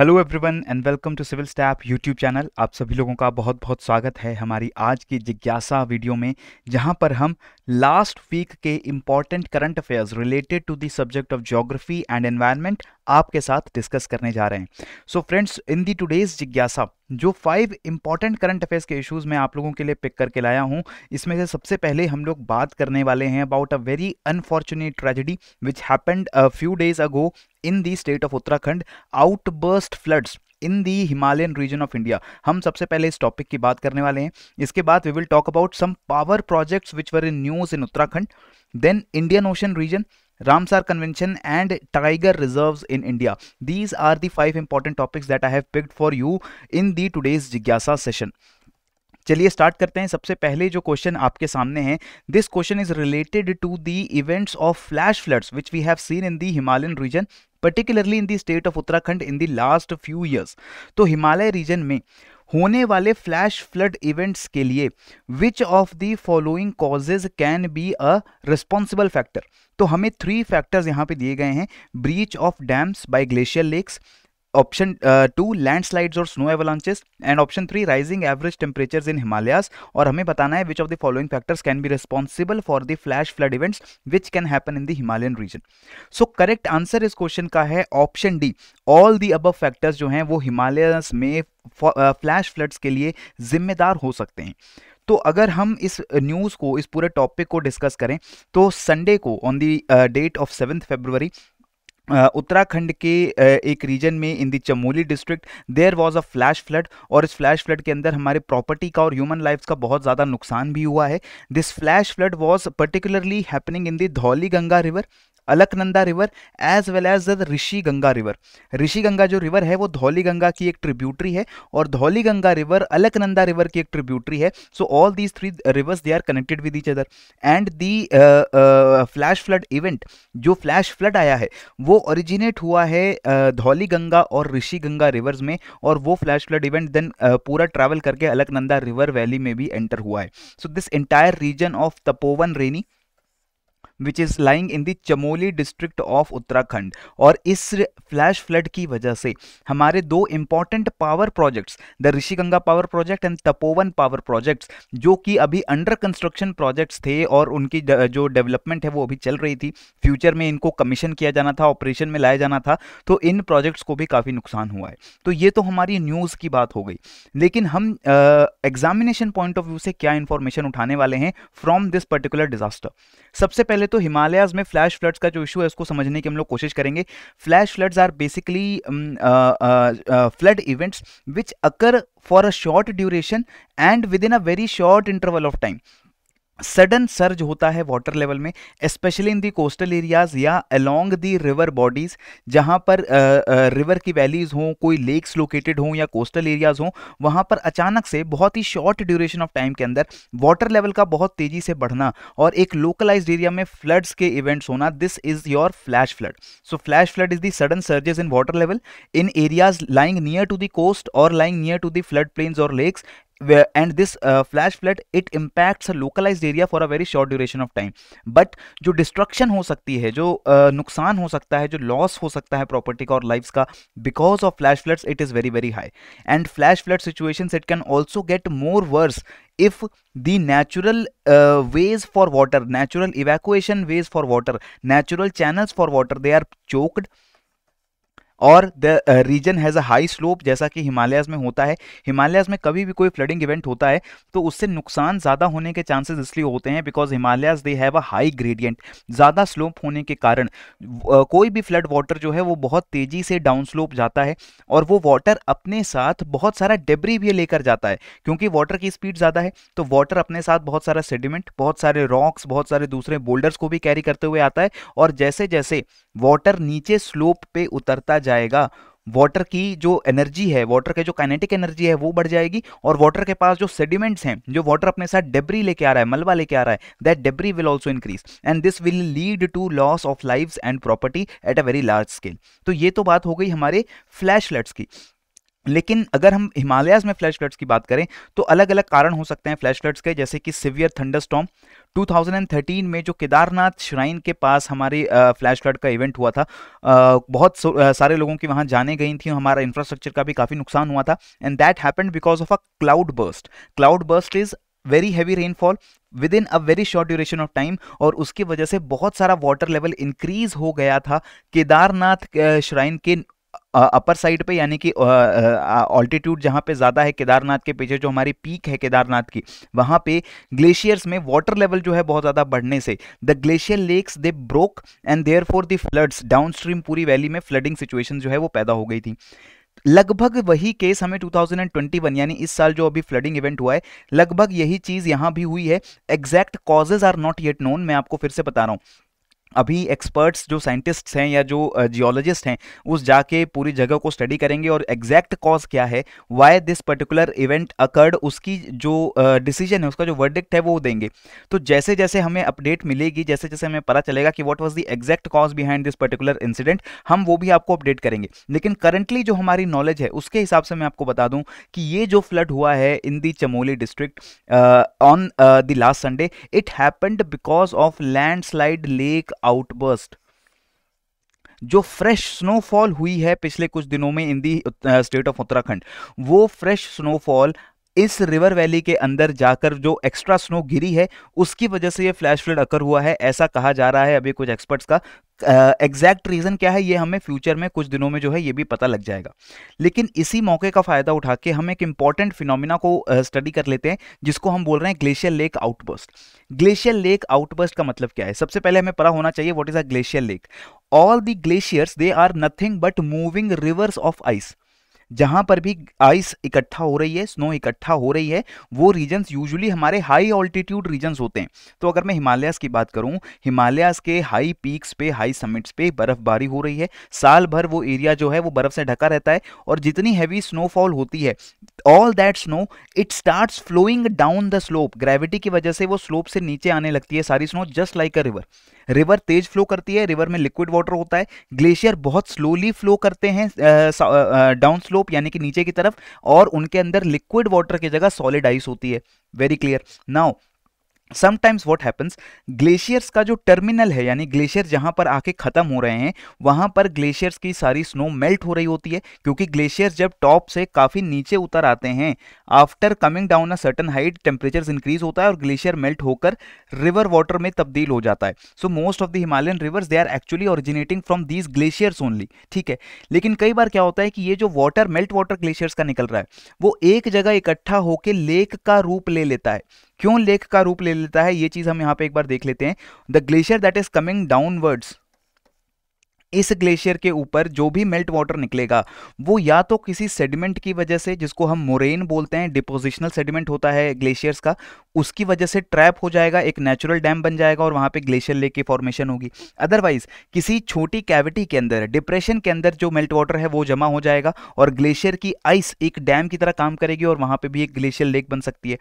Hello everyone and welcome to civil step YouTube channel आप सभी लोगों का बहुत बहुत स्वागत है हमारी आज की जिज्ञासा वीडियो में जहां पर हम लास्ट वीक के important current affairs related to the subject of geography and environment आपके साथ डिस्कस करने जा रहे हैं so friends in the today's जिज्ञासा जो फाइव इंपॉर्टेंट करंट अफेयर्स के इश्यूज मैं आप लोगों के लिए पिक करके लाया हूं इसमें से सबसे पहले हम लोग बात करने वाले हैं about a very unfortunate tragedy which happened a few days ago in the state of Uttarakhand outburst floods in the Himalayan region of India हम सबसे पहले इस टॉपिक की बात करने वाले हैं इसके बाद we will talk about some power projects which were in news in Uttarakhand then Indian ocean region Ramsar convention and tiger reserve in India these are the five important topics that I have picked for you in the today's जिज्ञासा session चलिए start करते हैं सबसे पहले जो question आपके सामने है this question is related to the events of flash floods which we have seen in the Himalayan region particularly in the state of Uttarakhand in the last few years. तो हिमालय रीजन में होने वाले फ्लैश फ्लड इवेंट्स के लिए which of the following causes can be a responsible factor तो हमें three factors यहाँ पे दिए गए हैं breach of dams by glacier lakes option uh, two landslides और snow avalanches and option three rising average temperature in Himalayas और हमें बताना है which of the following factors can be responsible for the flash flood events which can happen in the Himalayan region so correct answer इस question का है option D all the अब factors जो हैं वो हिमालयस में फ्लैश uh, फ्लड्स के लिए जिम्मेदार हो सकते हैं तो अगर हम इस न्यूज़ को इस पूरे टॉपिक को डिस्कस करें तो संडे को on the date of seventh February Uttarakhand के एक रीजन में in the Chamoli district there was a flash flood और इस फ्लैश फ्लड के अंदर हमारे प्रॉपर्टी का और ह्यूमन लाइफ का बहुत ज़्यादा नुकसान भी हुआ है this flash flood was particularly happening in the Dhauli Ganga river Alaknanda river as well as the Rishi Ganga river Rishi Ganga जो रिवर है वो धौली गंगा की एक ट्रिब्यूटरी है और धौली गंगा रिवर अलकनंदा रिवर की एक ट्रिब्यूटरी है so all these three rivers they are connected with each other and the flash flood event जो फ्लैश फ्लड आया है वो ओरिजिनेट हुआ है uh, धौली गंगा और ऋषि गंगा रिवर्स में और वो फ्लैश फ्लड इवेंट देन पूरा ट्रैवल करके अलकनंदा रिवर वैली में भी एंटर हुआ है so this entire region of Tapovan Reni which is lying in the Chamoli district of Uttarakhand और इस फ्लैश फ्लड की वजह से हमारे दो important power projects the Rishiganga power project and Tapovan power projects जो कि अभी अंडर कंस्ट्रक्शन प्रोजेक्ट्स थे और उनकी जो डेवलपमेंट है वो अभी चल रही थी फ्यूचर में इनको कमीशन किया जाना था ऑपरेशन में लाया जाना था तो इन प्रोजेक्ट्स को भी काफ़ी नुकसान हुआ है तो ये तो हमारी न्यूज़ की बात हो गई लेकिन हम एग्जामिनेशन पॉइंट ऑफ व्यू से क्या इन्फॉर्मेशन उठाने वाले हैं फ्रॉम दिस पर्टिकुलर डिजास्टर सबसे पहले तो हिमालयाज में फ्लैश फ्लड्स का जो इशू है उसको समझने की हम लोग कोशिश करेंगे flash floods are basically flood events which occur for a short duration and within a very short interval of time sudden surge होता है वाटर लेवल में specially in the coastal areas या अलोंग दी रिवर बॉडीज जहाँ पर river की valleys हों कोई lakes located हों या कोस्टल एरियाज हों वहाँ पर अचानक से बहुत ही शॉर्ट ड्यूरेशन ऑफ टाइम के अंदर वाटर लेवल का बहुत तेजी से बढ़ना और एक लोकलाइज एरिया में फ्लड्स के इवेंट्स होना this is your flash flood so flash flood is the sudden surges in water level in areas lying near to the coast और lying near to the flood plains और lakes and this flash flood it impacts a localise area for a very short duration of time but जो destruction हो सकती है जो uh, नुकसान हो सकता है जो लॉस हो सकता है प्रॉपर्टी का और लाइफ का because of flash floods it is very very high and flash flood situation it can also get more worse if the natural ways for water natural evacuation ways for water natural channels for water they are choked और the region has a high slope जैसा कि हिमालयाज में होता है हिमालयाज में कभी भी कोई फ्लडिंग इवेंट होता है तो उससे नुकसान ज़्यादा होने के चांसेस इसलिए होते हैं because Himalayas they have a high gradient ज़्यादा स्लोप होने के कारण कोई भी फ्लड वाटर जो है वो बहुत तेज़ी से डाउन स्लोप जाता है और वो वाटर अपने साथ बहुत सारा डेबरी भी लेकर जाता है क्योंकि वाटर की स्पीड ज़्यादा है तो वाटर अपने साथ बहुत सारा सेडिमेंट बहुत सारे रॉक्स बहुत सारे दूसरे बोल्डर्स को भी कैरी करते हुए आता है और जैसे जैसे वाटर नीचे स्लोप पे उतरता जा जाएगा वाटर की जो एनर्जी है वाटर के जो काइनेटिक एनर्जी है वो बढ़ जाएगी और वाटर के पास जो सेडिमेंट्स हैं जो वाटर अपने साथ डेब्री लेके आ रहा है मलबा लेके आ रहा है that debris will also increase and this will lead to loss of life and property at a very large scale तो ये तो बात हो गई हमारे फ्लैश की लेकिन अगर हम हिमालयाज में फ्लैश फ्लड्स की बात करें तो अलग अलग कारण हो सकते हैं फ्लैश फ्लड्स के जैसे कि सिवियर थंडर स्टॉम टू में जो केदारनाथ श्राइन के पास हमारे फ्लैश फ्लड का इवेंट हुआ था बहुत सारे लोगों की वहाँ जाने गई थी हमारा इंफ्रास्ट्रक्चर का भी काफ़ी नुकसान हुआ था and that happened because of a cloud burst cloud burst is very heavy rainfall within a very short duration of time और उसकी वजह से बहुत सारा वाटर लेवल इंक्रीज हो गया था केदारनाथ श्राइन के अपर साइड पे यानी कि ऑल्टीट्यूड जहाँ पे ज़्यादा है केदारनाथ के पीछे जो हमारी पीक है केदारनाथ की वहाँ पे ग्लेशियर्स में वाटर लेवल जो है बहुत ज़्यादा बढ़ने से the glacier lakes they broke and therefore the floods downstream पूरी वैली में फ्लडिंग सिचुएशन जो है वो पैदा हो गई थी लगभग वही केस हमें 2021 यानी इस साल जो अभी फ्लडिंग इवेंट हुआ है लगभग यही चीज़ यहाँ भी हुई है exact causes are not yet known मैं आपको फिर से बता रहा हूँ अभी एक्सपर्ट्स जो साइंटिस्ट्स हैं या जो जियोलॉजिस्ट हैं उस जाके पूरी जगह को स्टडी करेंगे और एग्जैक्ट कॉज क्या है why this particular event occurred उसकी जो डिसीजन uh, है उसका जो वर्डिक्ट है वो देंगे तो जैसे जैसे हमें अपडेट मिलेगी जैसे जैसे हमें पता चलेगा कि what was the exact cause behind this particular incident हम वो भी आपको अपडेट करेंगे लेकिन करंटली जो हमारी नॉलेज है उसके हिसाब से मैं आपको बता दूँ कि ये जो फ्लड हुआ है in the Chamoli district on the last Sunday it happened because of landslide lake outburst जो फ्रेश स्नोफॉल हुई है पिछले कुछ दिनों में in the state of Uttarakhand वो फ्रेश स्नोफॉल इस रिवर वैली के अंदर जाकर जो एक्स्ट्रा स्नो गिरी है उसकी वजह से ये फ्लैश फ्लड अकर हुआ है ऐसा कहा जा रहा है अभी कुछ एक्सपर्ट्स का एग्जैक्ट uh, रीज़न क्या है ये हमें फ्यूचर में कुछ दिनों में जो है ये भी पता लग जाएगा लेकिन इसी मौके का फ़ायदा उठा के हम एक इंपॉर्टेंट फिनोमिना को स्टडी uh, कर लेते हैं जिसको हम बोल रहे हैं glacier lake outburst glacier lake outburst का मतलब क्या है सबसे पहले हमें पता होना चाहिए what is a glacier lake all the glaciers they are nothing but moving rivers of ice जहां पर भी आइस इकट्ठा हो रही है स्नो इकट्ठा हो रही है वो रीजन्स यूजुअली हमारे हाई ऑल्टीट्यूड रीजन्स होते हैं तो अगर मैं हिमालयास की बात करूं हिमालयास के हाई पीक्स पे हाई समिट्स पे बर्फबारी हो रही है साल भर वो एरिया जो है वो बर्फ से ढका रहता है और जितनी हैवी स्नोफॉल होती है all that snow it start flowing down the slope gravity की वजह से वो स्लोप से नीचे आने लगती है सारी snow just like a river river तेज फ्लो करती है रिवर में लिक्विड वाटर होता है ग्लेशियर बहुत स्लोली फ्लो करते हैं डाउन स्लोप स्लोप यानी कि नीचे की तरफ और उनके अंदर लिक्विड वाटर की जगह सॉलिड आइस होती है very clear now sometimes what happens glaciers का जो टर्मिनल है यानी ग्लेशियर जहाँ पर आके ख़त्म हो रहे हैं वहाँ पर ग्लेशियर्स की सारी स्नो मेल्ट हो रही होती है क्योंकि ग्लेशियर्स जब टॉप से काफ़ी नीचे उतर आते हैं after coming down a certain height temperature increase होता है और ग्लेशियर मेल्ट होकर रिवर वाटर में तब्दील हो जाता है so most of the Himalayan rivers they are actually originating from these glaciers only ठीक है लेकिन कई बार क्या होता है कि ये जो वाटर मेल्ट वाटर ग्लेशियर्स का निकल रहा है वो एक जगह इकट्ठा होकर लेक का रूप ले लेता है क्यों लेक का रूप ले लेता है ये चीज हम यहाँ पे एक बार देख लेते हैं the glacier that is coming downwards इस ग्लेशियर के ऊपर जो भी मेल्ट वाटर निकलेगा वो या तो किसी सेडिमेंट की वजह से जिसको हम मोरेन बोलते हैं डिपोजिशनल सेडिमेंट होता है ग्लेशियर्स का उसकी वजह से ट्रैप हो जाएगा एक नेचुरल डैम बन जाएगा और वहाँ पे ग्लेशियर लेक की फॉर्मेशन होगी अदरवाइज किसी छोटी कैविटी के अंदर डिप्रेशन के अंदर जो मेल्ट वाटर है वो जमा हो जाएगा और ग्लेशियर की आइस एक डैम की तरह काम करेगी और वहाँ पर भी एक ग्लेशियर लेक बन सकती है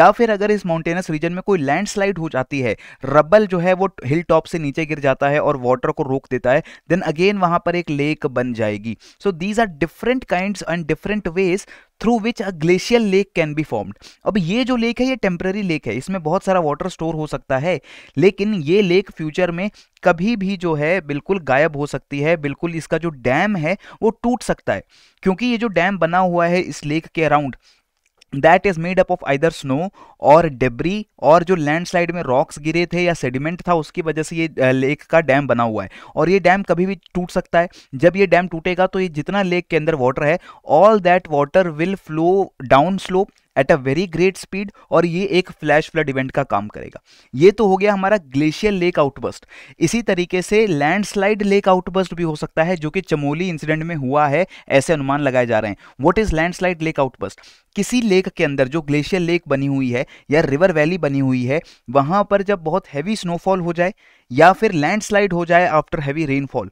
या फिर अगर इस माउंटेनस रीजन में कोई लैंडस्लाइड हो जाती है रबल जो है वो हिल टॉप से नीचे गिर जाता है और वाटर को रोक देता है देन अगेन वहां पर एक लेक बन जाएगी so these are different kind and different ways through which a glacial lake can be formed अब ये जो लेक है ये टेम्प्रेरी लेक है इसमें बहुत सारा वाटर स्टोर हो सकता है लेकिन ये लेक फ्यूचर में कभी भी जो है बिल्कुल गायब हो सकती है बिल्कुल इसका जो डैम है वो टूट सकता है क्योंकि ये जो डैम बना हुआ है इस लेक के around that is made up of either snow और डेबरी और जो लैंडस्लाइड में रॉक्स गिरे थे या सेडिमेंट था उसकी वजह से ये लेक का डैम बना हुआ है और ये डैम कभी भी टूट सकता है जब ये डैम टूटेगा तो ये जितना लेक के अंदर वाटर है all that water will flow down slope at a very great speed और ये एक फ्लैश फ्लड इवेंट का काम करेगा ये तो हो गया हमारा ग्लेशियर लेक आउटबस्ट इसी तरीके से लैंडस्लाइड लेक आउटबस्ट भी हो सकता है जो कि चमोली इंसिडेंट में हुआ है ऐसे अनुमान लगाए जा रहे हैं what is landslide lake outburst किसी लेक के अंदर जो ग्लेशियर लेक बनी हुई है या रिवर वैली बनी हुई है वहां पर जब बहुत हैवी स्नोफॉल हो जाए या फिर लैंडस्लाइड हो जाए आफ्टर हैवी रेनफॉल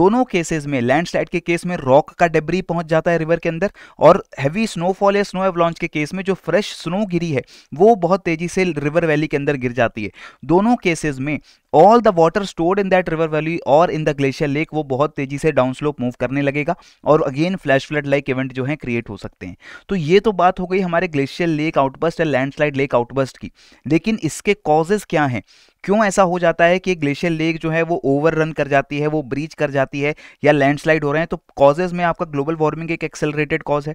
दोनों केसेस में लैंडस्लाइड के केस में रॉक का डेबरी पहुंच जाता है रिवर के अंदर और हैवी स्नोफॉल या स्नो एवलॉन्च के केस में जो फ्रेश स्नो गिरी है वो बहुत तेजी से रिवर वैली के अंदर गिर जाती है दोनों केसेस में all the water stored in that river valley और इन द ग्लेशियर लेक वो बहुत तेजी से डाउन स्लोप मूव करने लगेगा और again flash flood like event जो है क्रिएट हो सकते हैं तो ये तो बात हो गई हमारे ग्लेशियर लेक आउटबस्ट या लैंडस्लाइड लेक आउटबस्ट की लेकिन इसके कॉजेज क्या हैं क्यों ऐसा हो जाता है कि ग्लेशियर लेक जो है वो ओवर रन कर जाती है वो ब्रीच कर जाती है या लैंडस्लाइड हो रहे हैं तो कॉजेज में आपका ग्लोबल वार्मिंग एक एक्सेलरेटेड कॉज है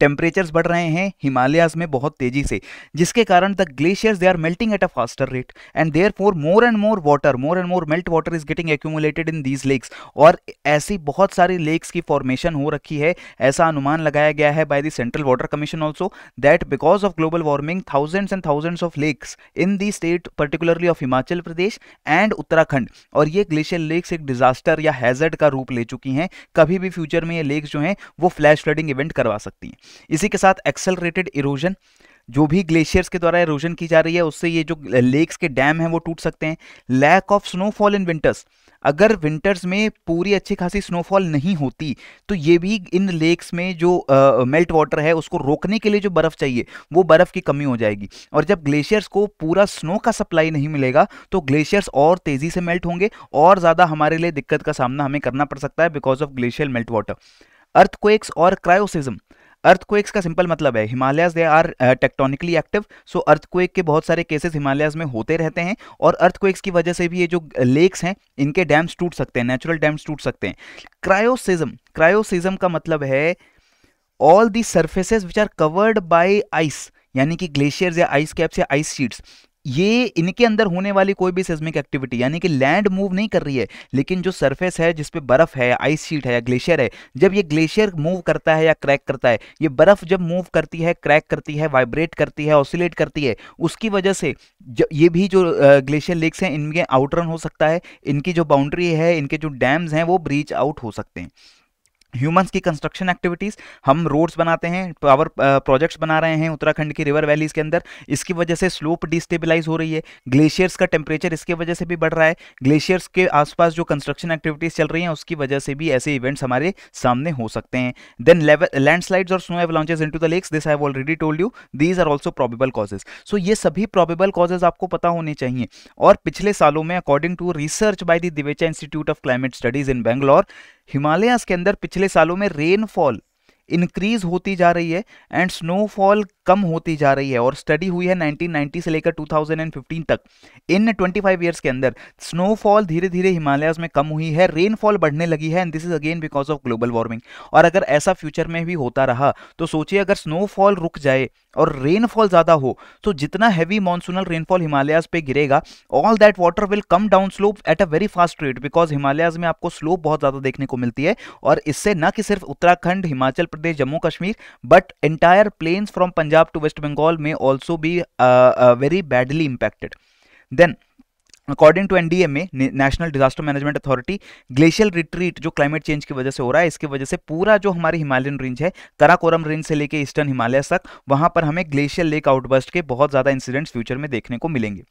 टेम्परेचर्स बढ़ रहे हैं हिमालयाज में बहुत तेजी से जिसके कारण the glaciers they are melting at a faster rate and therefore more and more water more and more melt water is getting accumulated in these lakes और ऐसी बहुत सारी लेक्स की फॉर्मेशन हो रखी है ऐसा अनुमान लगाया गया है by the Central Water Commission also that because of global warming thousands and thousands of lakes in the state particularly of Himachal Pradesh and Uttarakhand और ये ग्लेशियर लेक्स एक डिजास्टर या हैजर्ड का रूप ले चुकी हैं कभी भी फ्यूचर में ये लेक्स जो हैं वो फ्लैश फ्लडिंग इवेंट करवा सकती हैं हैं इसी के साथ एक्सेलरेटेड इरोजन जो भी ग्लेशियर्स के द्वारा इरोजन की जा रही है उससे ये जो लेक्स के डैम हैं वो टूट सकते हैं lack of snowfall in winters अगर विंटर्स में पूरी अच्छी खासी स्नोफॉल नहीं होती तो ये भी इन लेक्स में जो आ, मेल्ट वाटर है उसको रोकने के लिए जो बर्फ़ चाहिए वो बर्फ़ की कमी हो जाएगी और जब ग्लेशियर्स को पूरा स्नो का सप्लाई नहीं मिलेगा तो ग्लेशियर्स और तेज़ी से मेल्ट होंगे और ज़्यादा हमारे लिए दिक्कत का सामना हमें करना पड़ सकता है because of glacier melt water earthquakes और क्रायोसिज्म अर्थक्वेक्स का सिंपल मतलब है Himalayas they are tectonically active so earthquake के बहुत सारे केसेस हिमालयस में होते रहते हैं और अर्थक्वेक्स की वजह से भी ये जो लेक्स uh, हैं इनके डैम्स टूट सकते हैं नेचुरल डैम्स टूट सकते हैं क्रायोसिज्म क्रायोसिज्म का मतलब है all the surfaces which are covered by ice यानी कि ग्लेशियर्स या आइस कैप्स या आइस शीट्स ये इनके अंदर होने वाली कोई भी सेजमिक एक्टिविटी यानी कि लैंड मूव नहीं कर रही है लेकिन जो सरफेस है जिसपे बर्फ है आइस शीट है या ग्लेशियर है जब ये ग्लेशियर मूव करता है या क्रैक करता है ये बर्फ जब मूव करती है क्रैक करती है वाइब्रेट करती है ऑसिलेट करती है उसकी वजह से ये भी जो ग्लेशियर लेक्स हैं इनके आउटरन हो सकता है इनकी जो बाउंड्री है इनके जो डैम्स हैं वो ब्रीच आउट हो सकते हैं ह्यूमंस की कंस्ट्रक्शन एक्टिविटीज़ हम रोड्स बनाते हैं पावर प्रोजेक्ट्स uh, बना रहे हैं उत्तराखंड की रिवर वैलीज़ के अंदर इसकी वजह से स्लोप डिस्टेबलाइज हो रही है ग्लेशियर्स का टेम्परेचर इसके वजह से भी बढ़ रहा है ग्लेशियर्स के आसपास जो कंस्ट्रक्शन एक्टिविटीज़ चल रही हैं उसकी वजह से भी ऐसे इवेंट्स हमारे सामने हो सकते हैं देन लैंडस्लाइड्स और snow avalanches into the lakes this have already told you these are also probable causes so ये सभी प्रॉबेबल कॉजेज आपको पता होने चाहिए और पिछले सालों में according to research by the Divecha Institute of Climate Studies in Bangalore Himalaya के अंदर पिछले सालों में रेनफॉल इंक्रीज होती जा रही है एंड स्नोफॉल कम होती जा रही है और स्टडी हुई है 1990 से लेकर 2015 तक इन 25 फाइव ईयर्स के अंदर स्नोफॉल धीरे धीरे हिमालयस में कम हुई है रेनफॉल बढ़ने लगी है and this is again because of global warming और अगर ऐसा फ्यूचर में भी होता रहा तो सोचिए अगर स्नोफॉल रुक जाए और रेनफॉल ज़्यादा हो तो जितना हैवी मानसूनल रेनफॉल हिमालयाज पे गिरेगा all that water will come down slope at a very fast rate because Himalayas में आपको स्लोप बहुत ज़्यादा देखने को मिलती है और इससे न कि सिर्फ Uttarakhand Himachal Pradesh Jammu Kashmir but entire plains from Punjab Punjab to West Bengal में also be very badly impacted then according to NDMA National Disaster Management Authority glacial retreat जो क्लाइमेट चेंज की वजह से हो रहा है इसकी वजह से पूरा जो हमारी हिमालयन रेंज है कराकोरम रेंज से लेके ईस्टर्न हिमालय तक वहां पर हमें ग्लेशियल लेक आउटबर्स्ट के बहुत ज्यादा इंसिडेंट्स फ्यूचर में देखने को मिलेंगे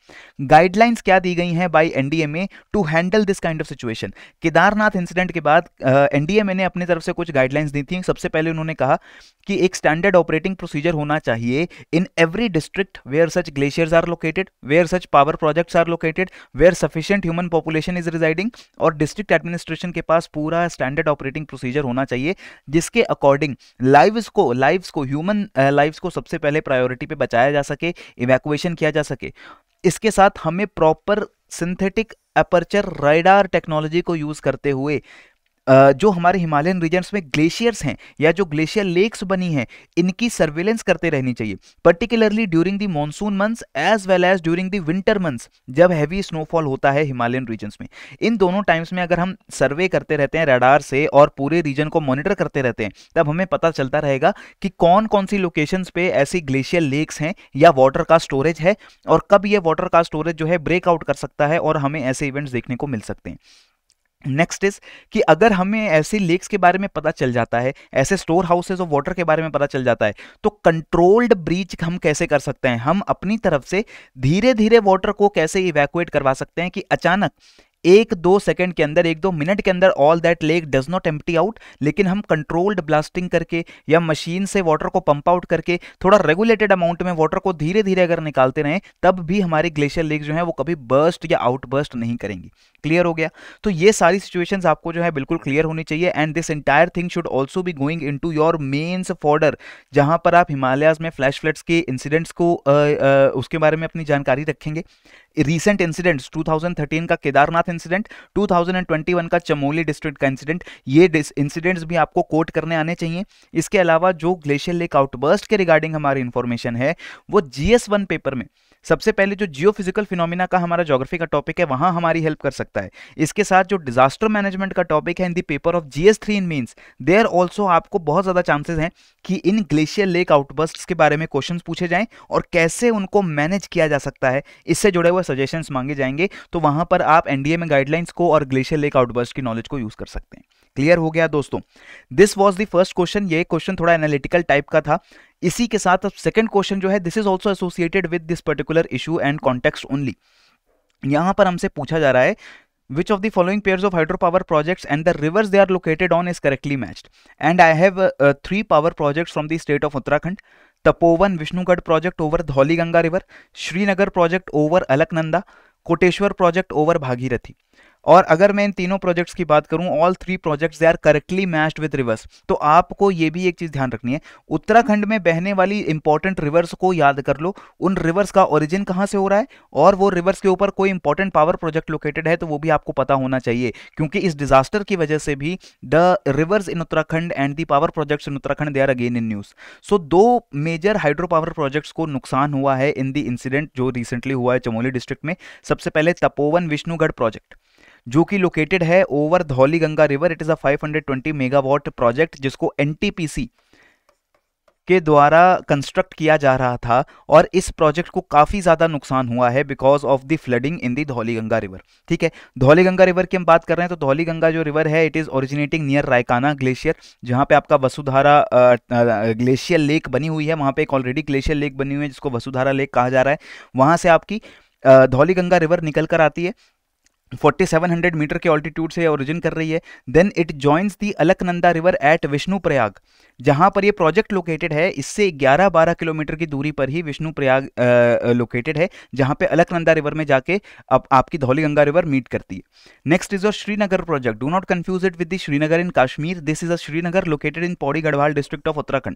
गाइडलाइंस क्या दी गई हैं by NDMA to handle this kind of situation Kedarnath incident के बाद एनडीएमए uh, ने अपनी तरफ से कुछ गाइडलाइंस दी थी सबसे पहले उन्होंने कहा कि एक स्टैंडर्ड ऑपरेटिंग प्रोसीजर होना चाहिए in every district where such glaciers are located where such power projects are located where sufficient human population is residing और डिस्ट्रिक्ट एडमिनिस्ट्रेशन के पास पूरा स्टैंडर्ड ऑपरेटिंग प्रोसीजर होना चाहिए जिसके अकॉर्डिंग लाइव्स को लाइव्स को ह्यूमन लाइव्स को सबसे पहले प्रायोरिटी पे बचाया जा सके इवैक्यूएशन किया जा सके इसके साथ हमें proper synthetic aperture radar technology को यूज़ करते हुए जो हमारे हिमालयन रीजन्स में ग्लेशियर्स हैं या जो ग्लेशियर लेक्स बनी हैं इनकी सर्वेलेंस करते रहनी चाहिए particularly during the monsoon months as well as during the winter months जब हैवी स्नोफॉल होता है हिमालयन रीजन्स में इन दोनों टाइम्स में अगर हम सर्वे करते रहते हैं रडार से और पूरे रीजन को मॉनिटर करते रहते हैं तब हमें पता चलता रहेगा कि कौन कौन सी लोकेशंस पे ऐसी ग्लेशियर लेक्स हैं या वाटर का स्टोरेज है और कब ये वाटर का स्टोरेज जो है ब्रेकआउट कर सकता है और हमें ऐसे इवेंट्स देखने को मिल सकते हैं नेक्स्ट इज कि अगर हमें ऐसे लेक्स के बारे में पता चल जाता है ऐसे स्टोर हाउसेज ऑफ वाटर के बारे में पता चल जाता है तो कंट्रोल्ड ब्रीच हम कैसे कर सकते हैं हम अपनी तरफ से धीरे धीरे वाटर को कैसे इवैक्यूएट करवा सकते हैं कि अचानक एक दो सेकंड के अंदर एक दो मिनट के अंदर all that lake does not empty out लेकिन हम कंट्रोल्ड ब्लास्टिंग करके या मशीन से वाटर को पंप आउट करके थोड़ा रेगुलेटेड अमाउंट में वाटर को धीरे धीरे अगर निकालते रहें तब भी हमारे ग्लेशियर लेक जो है वो कभी बर्स्ट या आउटबर्स्ट नहीं करेंगी क्लियर हो गया तो ये सारी सिचुएशंस आपको जो है बिल्कुल क्लियर होनी चाहिए and this entire thing should also भी going into your mains fodder जहां पर आप हिमालयाज में फ्लैश फ्लड्स के इंसिडेंट्स को आ, आ, उसके बारे में अपनी जानकारी रखेंगे रिसेंट इंसिडेंट्स 2013 का केदारनाथ इंसिडेंट 2021 का चमोली डिस्ट्रिक्ट का इंसिडेंट ये इंसिडेंट्स भी आपको कोट करने आने चाहिए इसके अलावा जो ग्लेशियर लेक आउटबर्स्ट के रिगार्डिंग हमारी इंफॉर्मेशन है वो जीएस वन पेपर में सबसे पहले जो जियो फिजिकल फिनोमिना का हमारा जोग्राफी का टॉपिक है वहां हमारी हेल्प कर सकता है इसके साथ जो डिजास्टर मैनेजमेंट का टॉपिक है in the paper of GS three in they are also आपको बहुत ज़्यादा चांसेस हैं कि इन ग्लेशियर लेक आउटबर्स के बारे में क्वेश्चन पूछे जाए और कैसे उनको मैनेज किया जा सकता है इससे जुड़े हुए सजेशन मांगे जाएंगे तो वहां पर आप एनडीए में गाइडलाइंस को और ग्लेशियर लेक आउटबर्स की नॉलेज को यूज़ कर सकते हैं क्लियर हो गया दोस्तों this was the first question ये क्वेश्चन थोड़ा एनालिटिकल टाइप का था इसी के साथ अब सेकंड क्वेश्चन जो है this is also associated with this particular issue and context only यहां पर हमसे पूछा जा रहा है which of the following pairs of hydro power projects and the rivers they are located on is correctly matched and I have three power projects from the state of Uttarakhand Tapovan Vishnugad project over Dhauli Ganga river Srinagar project over Alaknanda Koteshwar project over Bhagirathi और अगर मैं इन तीनों projects की बात करूं all three projects they are correctly matched with rivers तो आपको ये भी एक चीज़ ध्यान रखनी है उत्तराखंड में बहने वाली इंपॉर्टेंट रिवर्स को याद कर लो उन रिवर्स का ओरिजिन कहाँ से हो रहा है और वो रिवर्स के ऊपर कोई इंपॉर्टेंट पावर प्रोजेक्ट लोकेटेड है तो वो भी आपको पता होना चाहिए क्योंकि इस डिजास्टर की वजह से भी the rivers in Uttarakhand and the power projects in Uttarakhand they are again in news so दो मेजर हाइड्रो पावर प्रोजेक्ट्स को नुकसान हुआ है इन दी इंसिडेंट जो रिसेंटली हुआ है चमोली डिस्ट्रिक्ट में सबसे पहले तपोवन विष्णुगढ़ प्रोजेक्ट जो कि लोकेटेड है over Dhauli Ganga river it is a 520 megawatt project जिसको एनटीपीसी के द्वारा कंस्ट्रक्ट किया जा रहा था और इस प्रोजेक्ट को काफ़ी ज़्यादा नुकसान हुआ है because of the flooding in the Dhauli Ganga river ठीक है धौली गंगा रिवर की हम बात कर रहे हैं तो धौली गंगा जो रिवर है it is originating near Raikana glacier जहाँ पे आपका वसुधारा ग्लेशियर लेक बनी हुई है वहां पे एक ऑलरेडी ग्लेशियर लेक बनी हुई है जिसको वसुधारा लेक कहा जा रहा है वहाँ से आपकी धौली गंगा रिवर निकल कर आती है 4700 मीटर के ऑल्टीट्यूड से ओरिजिन कर रही है then it joins the Alaknanda river at Vishnu Prayag जहां पर ये प्रोजेक्ट लोकेटेड है इससे 11-12 किलोमीटर की दूरी पर ही विष्णु प्रयाग लोकेटेड है जहां पे अलकनंदा रिवर में जाके आप, आपकी धौली गंगा रिवर मीट करती है next is a Srinagar project do not confuse it with Srinagar in Kashmir this is a Srinagar located in Pauri Garhwal district of Uttarakhand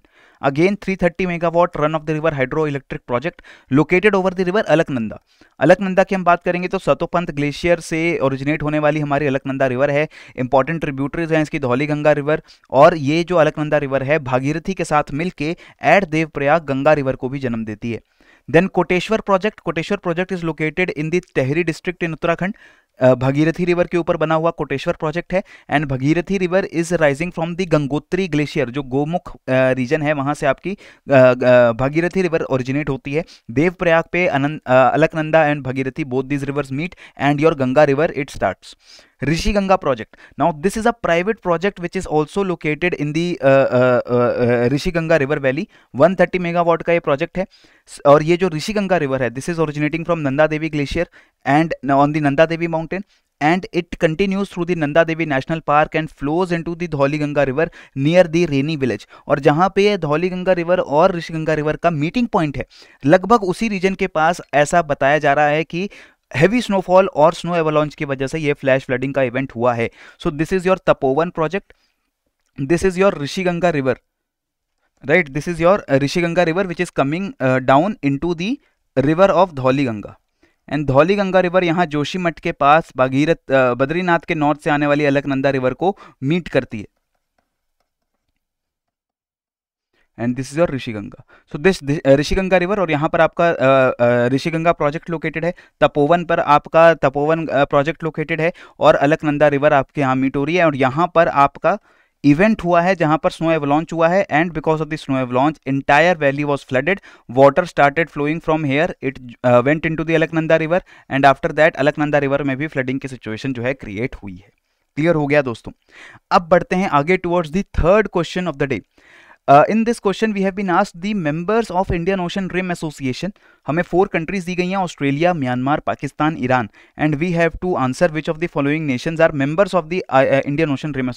again three megawatt run of the river hydro electric project located over the river Alaknanda Alaknanda की हम बात करेंगे तो Satopanth glacier से originate होने वाली हमारी Alaknanda river है इंपॉर्टेंट ट्रिब्यूटरीज हैं इसकी धौली गंगा रिवर और ये जो अलकनंदा रिवर है है भागीरथी के साथ मिलकर एट देवप्रयाग गंगा रिवर को भी जन्म देती है then Koteshwar project Koteshwar project is located in the Tehri district in Uttarakhand Bhagirathi river के ऊपर बना हुआ कोटेश्वर प्रोजेक्ट है and Bhagirathi river is rising from the Gangotri glacier जो गोमुख रीजन है वहां से आपकी भगीरथी रिवर ओरिजिनेट होती है देवप्रयाग पे Alaknanda and Bhagirathi both these rivers meet and your Ganga river it starts Rishi Ganga project. Now, this is a private project which is also located in the uh, uh, uh, Rishi Ganga river valley. 130 megawatt का ये project है और ये जो Rishi Ganga River है this is originating from Nanda Devi glacier and on the Nanda Devi Mountain. and it continues through the Nanda Devi National Park and flows into the Dhauli Ganga river near the Raini village और जहाँ पे Dhauli Ganga river और Rishi Ganga river का meeting point है लगभग उसी reason के पास ऐसा बताया जा रहा है कि हैवी स्नोफॉल और स्नो एवलॉन्च की वजह से ये फ्लैश फ्लडिंग का इवेंट हुआ है so this is your Tapovan project this is your Rishiganga river right this is your Rishiganga river which is coming down into the river of Dhauli Ganga and Dhauli Ganga river यहाँ जोशीमठ के पास भागीरथ बद्रीनाथ uh, के नॉर्थ से आने वाली अलकनंदा रिवर को मीट करती है and this is your Rishiganga so this Rishiganga river और यहाँ पर आपका ऋषिगंगा प्रोजेक्ट लोकेटेड है तपोवन पर आपका तपोवन प्रोजेक्ट लोकेटेड है और अलकनंदा रिवर आपके यहाँ मीट हो रही है और यहाँ पर आपका इवेंट हुआ है जहां पर स्नो एवलॉन्च हुआ है and because of the snow avalanche entire valley was flooded water started flowing from here it went into the Alaknanda river and after that Alaknanda river में भी फ्लडिंग की सिचुएशन जो है क्रिएट हुई है क्लियर हो गया दोस्तों अब बढ़ते हैं आगे towards the third question of the day Uh, in this question we have been asked the members of Indian Ocean Rim Association. हमें फोर कंट्रीज दी गई Australia, Myanmar, Pakistan, Iran, and we have to answer which of the following nations are members of the the Indian ocean rim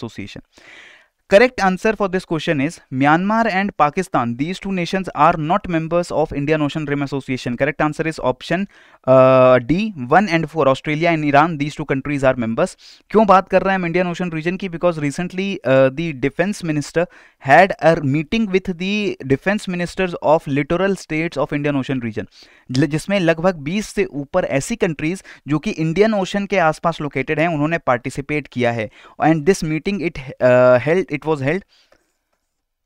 correct answer for this question is myanmar and pakistan these two nations are not members of indian ocean rim association correct answer is option D one and four Australia and Iran these two countries are members क्यों बात कर रहे हैं हम Indian ocean region की because recently the defence minister had a meeting with the defence ministers of littoral states of Indian ocean region जिसमें लगभग बीस से ऊपर ऐसी कंट्रीज जो कि इंडियन ओशन के आसपास लोकेटेड हैं उन्होंने पार्टिसिपेट किया है and this meeting it held it was held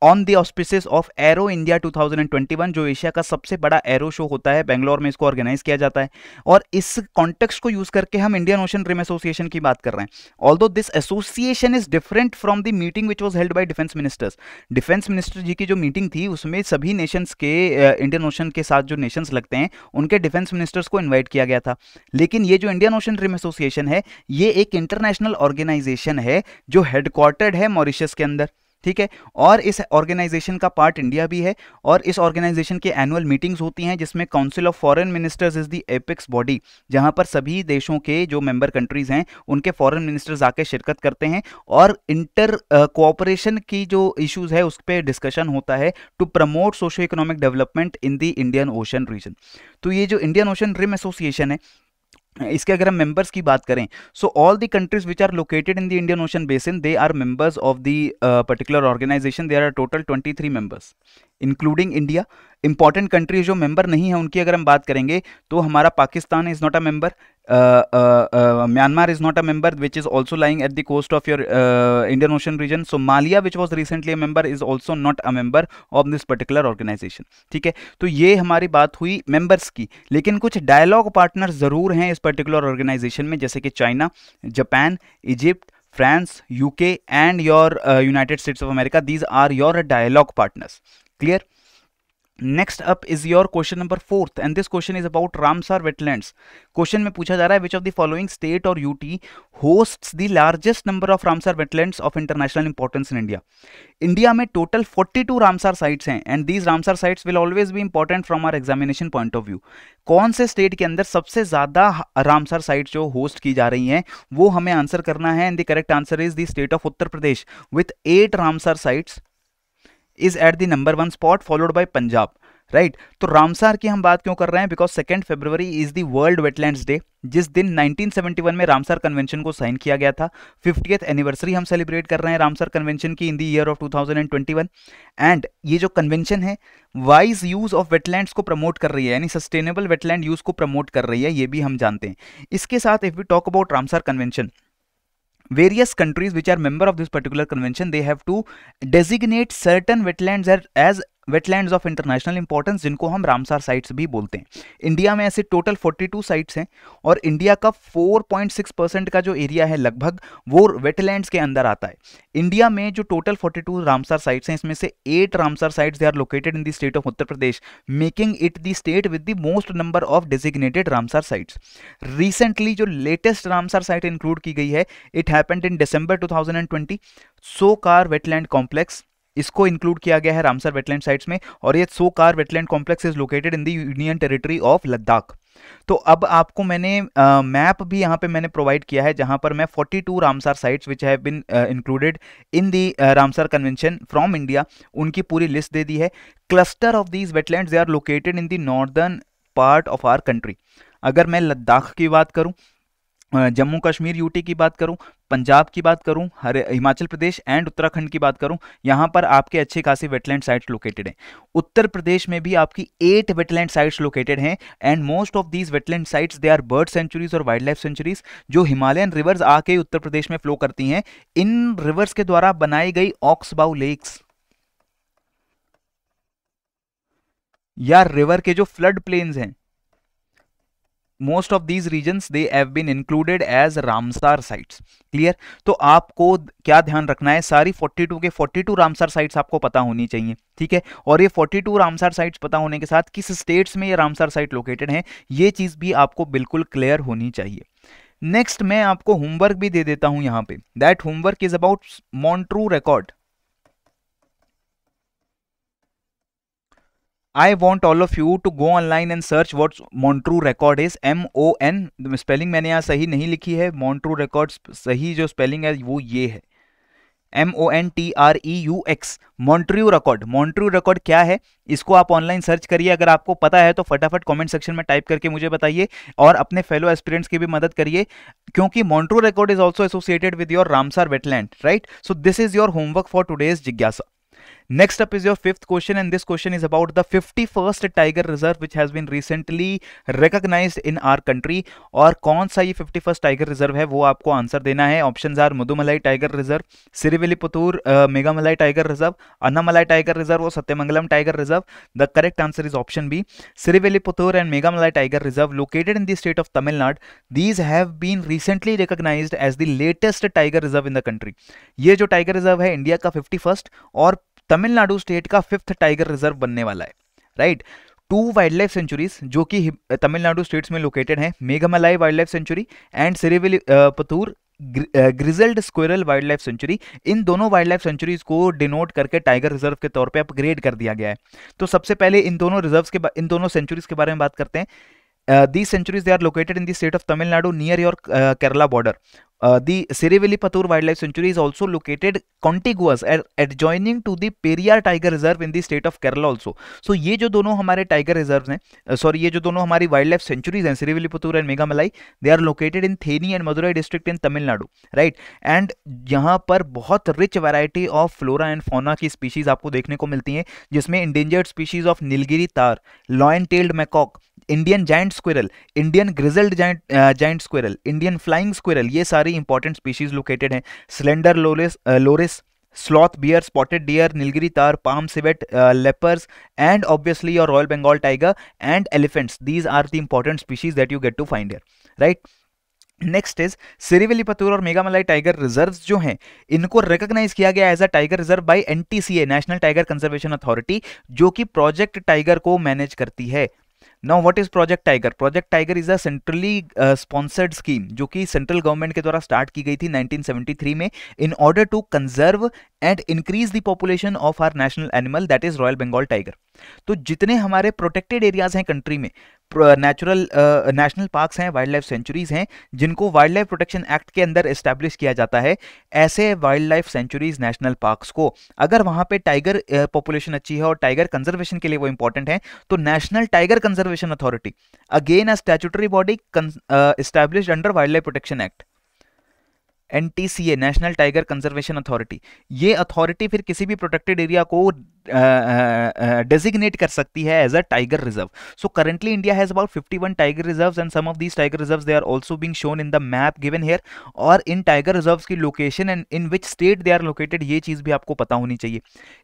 on the auspices of aero India 2021 जो एशिया का सबसे बड़ा एरो शो होता है बेंगलोर में इसको ऑर्गेनाइज किया जाता है और इस कॉन्टेक्स को यूज करके हम इंडियन ओशन रिम एसोसिएशन की बात कर रहे हैं although this association is different from the meeting which was held by defence ministers defence minister ji की जो मीटिंग थी उसमें सभी नेशंस के इंडियन ओशन के साथ जो नेशंस लगते हैं उनके डिफेंस मिनिस्टर्स को इन्वाइट किया गया था लेकिन ये जो इंडियन ओशन रिम एसोसिएशन है ये एक इंटरनेशनल ऑर्गेनाइजेशन है जो हेडक्वार्टर्ड है मॉरिशस के अंदर ठीक है और इस ऑर्गेनाइजेशन का पार्ट इंडिया भी है और इस ऑर्गेनाइजेशन की एनुअल मीटिंग्स होती हैं जिसमें council of foreign ministers is the apex body जहां पर सभी देशों के जो मेंबर कंट्रीज हैं उनके फॉरेन मिनिस्टर्स आके शिरकत करते हैं और इंटर कोऑपरेशन uh, की जो इश्यूज है उस पर डिस्कशन होता है to promote socio economic development in the Indian ocean region तो ये जो इंडियन ओशन रिम एसोसिएशन है इसके अगर हम मेंबर्स की बात करें so all the countries which are located in the Indian ocean basin they are members of the particular organization they are total 23 members including India important countries जो member नहीं है उनकी अगर हम बात करेंगे तो हमारा Pakistan is not a member Myanmar is not a member which is also lying at the coast of your Indian ocean region Somalia which was recently member is also not a member of this particular organization ठीक है तो ये हमारी बात हुई members की लेकिन कुछ डायलॉग पार्टनर ज़रूर हैं इस पर्टिकुलर ऑर्गेनाइजेशन में जैसे कि China Japan Egypt France UK and your United States of America these are your dialogue partners clear next up is your question number fourth and this question is about Ramsar wetlands question में पूछा जा रहा है which of the following state और UT host the largest number of Ramsar wetlands of international importance in India India में total 42 Ramsar sites हैं and these Ramsar sites will always भी important from our examination point of view कौन से state के अंदर सबसे ज्यादा रामसार साइट जो होस्ट की जा रही है वो हमें आंसर करना है and the correct answer is the state of Uttar Pradesh with eight Ramsar sites is at the number one spot followed by Punjab right तो रामसार की हम बात क्यों कर रहे हैं because second February is the world wetlands day जिस दिन 1971 में रामसर कन्वेंशन को साइन किया गया था फिफ्टी एनिवर्सरी हम सेलिब्रेट कर रहे हैं रामसर कन्वेंशन की in the year of 2021 and ये जो कन्वेंशन है वाइज यूज़ ऑफ वेटलैंड्स को प्रमोट कर रही है यानी सस्टेनेबल वेटलैंड यूज़ को प्रमोट कर रही है ये भी हम जानते हैं इसके साथ if we talk about Ramsar convention various countries which are member of this particular convention they have to designate certain wetlands as wetlands of international importance जिनको हम रामसार साइट्स भी बोलते हैं इंडिया में ऐसे टोटल 42 साइट्स हैं और इंडिया का 4.6 परसेंट का जो एरिया है लगभग वो वेटलैंड्स के अंदर आता है इंडिया में जो टोटल 42 रामसार साइट्स हैं इसमें से eight Ramsar sites they are located in the state of Uttar Pradesh making it the state with the most number of designated Ramsar sites recently जो लेटेस्ट रामसार साइट इंक्लूड की गई है it happened in December two twenty Tso Kar wetland complex इसको include किया गया है Ramsar wetland sites में और ये Tso Kar wetland complex is located in the union territory of Ladakh तो अब आपको मैंने मैप uh, भी यहाँ पे मैंने प्रोवाइड किया है जहाँ पर मैं 42 Ramsar sites which have been included in the Ramsar convention from India उनकी पूरी लिस्ट दे दी है cluster of these wetland they are located in the northern part of our country अगर मैं लद्दाख की बात करूं जम्मू कश्मीर यूटी की बात करूं पंजाब की बात करूं हरे हिमाचल प्रदेश एंड उत्तराखंड की बात करूं यहां पर आपके अच्छे खासे वेटलैंड साइट्स लोकेटेड हैं उत्तर प्रदेश में भी आपकी एट वेटलैंड साइट्स लोकेटेड हैं and most of these wetland sites they are bird sanctuaries और वाइल्ड लाइफ सेंचुरीज जो हिमालयन रिवर्स आके उत्तर प्रदेश में फ्लो करती हैं इन रिवर्स के द्वारा बनाई गई ऑक्सबाउ लेक्स या रिवर के जो फ्लड प्लेन्स हैं most of these region they have been included as Ramsar sites clear तो आपको क्या ध्यान रखना है सारी 42 के 42 रामसार साइट्स आपको पता होनी चाहिए ठीक है और ये 42 रामसार साइट्स पता होने के साथ किस स्टेट्स में ये रामसार साइट लोकेटेड है ये चीज़ भी आपको बिल्कुल क्लियर होनी चाहिए नेक्स्ट मैं आपको होमवर्क भी दे देता हूँ यहाँ पे that homework is about Montreux record I want all of you to go online and search what Montreux record is M O N spelling मैंने यहाँ सही नहीं लिखी है मॉन्ट्रू रिकॉर्ड सही जो स्पेलिंग है वो ये है M O N T R E U X Montreux record Montreux record क्या है इसको आप ऑनलाइन सर्च करिए अगर आपको पता है तो फटाफट कॉमेंट सेक्शन में टाइप करके मुझे बताइए और अपने फेलो एस्पिरेंट्स की भी मदद करिए क्योंकि Montreux record is also associated with your Ramsar wetland right so this is your homework for today's जिज्ञासा up is your fifth question and this question is about the fifty first tiger reserve which has been recently recognized in our country और कौन सा ये fifty first tiger reserve है वो आपको answer देना है option are Mudumalai tiger reserve Puthur Megamalai tiger reserve Anamalai tiger reserve और Sathyamangalam tiger reserve the correct answer is option B Puthur and Megamalai tiger reserve located in the state of Tamil Nadu these have been recently recognized as the latest tiger reserve in the country ये जो tiger reserve है India का fifty first और Tamil Nadu state का fifth tiger reserve बनने वाला है right to wild life sanctuaries जो कि तमिलनाडु स्टेट्स में लोकेटेड हैं Meghamalai wild life sanctuary and Srivilliputhur grizzled squirrel wild life sanctuary in दोनों वाइल्ड लाइफ सेंचुरीज को डिनोट करके टाइगर रिजर्व के तौर पे अपग्रेड कर दिया गया है तो सबसे पहले इन दोनों रिजर्व्स के इन दोनों सेंचुरीज के बारे में बात करते हैं the sanctuaries they are located in the state of Tamil Nadu near your Kerala border Uh, the Sirivillipattur Wildlife Sanctuary is also located contiguous and adjoining to the Periyar tiger reserve in the state of Kerala also so ये जो दोनों हमारे टाइगर रिजर्व हैं sorry uh, ये जो दोनों हमारी वाइल्ड लाइफ सेंचुरीज हैं Srivilliputhur and Meghamalai they are located in Theni and Madurai district in Tamil Nadu right and यहाँ पर बहुत rich variety of flora and fauna की स्पीशीज आपको देखने को मिलती हैं जिसमें endangered species of Nilgiri tahr lion tailed macaque Indian giant squirrel Indian grizzled giant giant squirrel Indian flying squirrel ये सारी इंपॉर्टेंट स्पीशीज लोकेटेड हैं slender loris loris sloth bear spotted deer Nilgiri tahr palm civet leopards and obviously your royal Bengal tiger and elephants these are the important species that you get to find yeah right next is Srivilliputhur और Meghamalai tiger reserve जो हैं इनको recognise किया गया as a tiger reserve by NTCA national tiger conservation authority जो कि project tiger को manage करती है now what is project tiger project tiger is a centrally sponsored scheme जो कि सेंट्रल गवर्नमेंट के द्वारा स्टार्ट की गई थी 1973 में in order to conserve and increase the population of our national animal that is royal Bengal tiger तो जितने हमारे प्रोटेक्टेड एरियाज हैं कंट्री में नेचुरल नेशनल पार्क्स हैं वाइल्ड लाइफ सेंचुरीज हैं जिनको वाइल्ड लाइफ प्रोटेक्शन एक्ट के अंदर इस्टेब्लिश किया जाता है ऐसे wild life sanctuaries national parks को अगर वहाँ पे टाइगर पॉपुलेशन अच्छी है और टाइगर कंजर्वेशन के लिए वो इंपॉर्टेंट है तो national tiger conservation authority again a statutory body establish under wildlife protection act an national tiger conservation authority ये अथॉरिटी फिर किसी भी प्रोटेक्टेड एरिया को डेजिग्नेट कर सकती है as a tiger reserve so currently India has about 51 tiger reserves and some of these tiger reserves they are also being shown in the map given here और इन tiger reserves की location and in which state they are located ये चीज़ भी आपको पता होनी चाहिए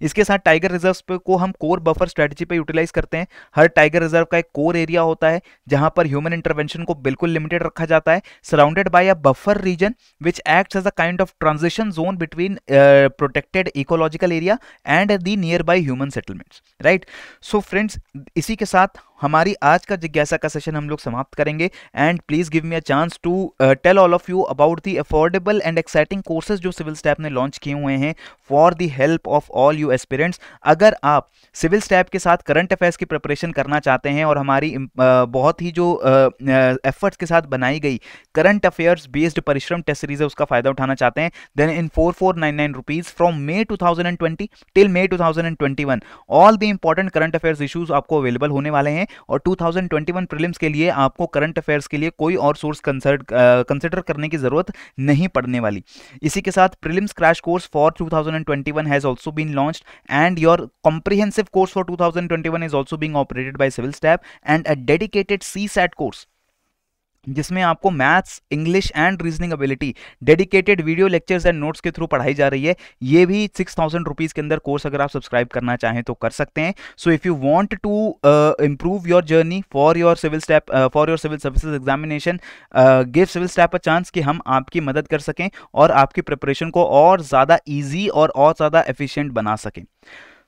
इसके साथ टाइगर रिजर्व को हम कोर बफर स्ट्रेटजी पर यूटिलाइज करते हैं हर टाइगर रिजर्व का एक कोर एरिया होता है जहां पर ह्यूमन इंटरवेंशन को बिल्कुल लिमिटेड रखा जाता है surrounded by a buffer region which acts as a kind of transition zone between uh, protected ecological area and the nearby human settlements right so friends इसी के साथ हमारी आज का जिज्ञासा का सेशन हम लोग समाप्त करेंगे and please give me a chance to tell all of you about the affordable and exciting courses जो सिविल स्टैप ने लॉन्च किए हुए हैं for the help of all you aspirants अगर आप सिविल स्टैप के साथ करंट अफेयर्स की प्रिपरेशन करना चाहते हैं और हमारी uh, बहुत ही जो एफर्ट्स uh, uh, के साथ बनाई गई करंट अफेयर्स बेस्ड परिश्रम टेस्ट सीरीज है उसका फ़ायदा उठाना चाहते हैं then in four four nine nine rupees from May two thousand and twenty till May two thousand and twenty one all the important current affairs issues आपको available होने वाले हैं और 2021 प्रीलिम्स के लिए आपको करंट अफेयर्स के लिए कोई और सोर्स कंसिडर करने की ज़रूरत नहीं पड़ने वाली इसी के साथ prelims crash course for 2021 has also been launch and your comprehensive course for 2021 is also being operated by civil step and a dedicated CSAT course जिसमें आपको maths English and reasoning ability dedicated video lectures and notes के through पढ़ाई जा रही है ये भी six thousand rupees के अंदर कोर्स अगर आप सब्सक्राइब करना चाहें तो कर सकते हैं so if you want to improve your journey for your civil step for your civil services examination give civil step a chance कि हम आपकी मदद कर सकें और आपकी प्रिपरेशन को और ज़्यादा ईजी और और ज़्यादा एफिशियंट बना सकें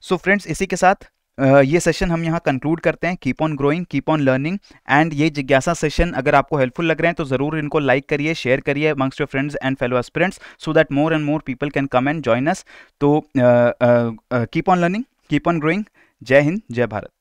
सो so फ्रेंड्स इसी के साथ ये सेशन हम यहाँ कंक्लूड करते हैं keep on growing keep on learning and ये जिज्ञासा सेशन अगर आपको हेल्पफुल लग रहे हैं तो ज़रूर इनको लाइक करिए शेयर करिए amongst your friends and fellow aspirants so that more and more people can come and join us तो keep on learning keep on growing जय हिंद जय भारत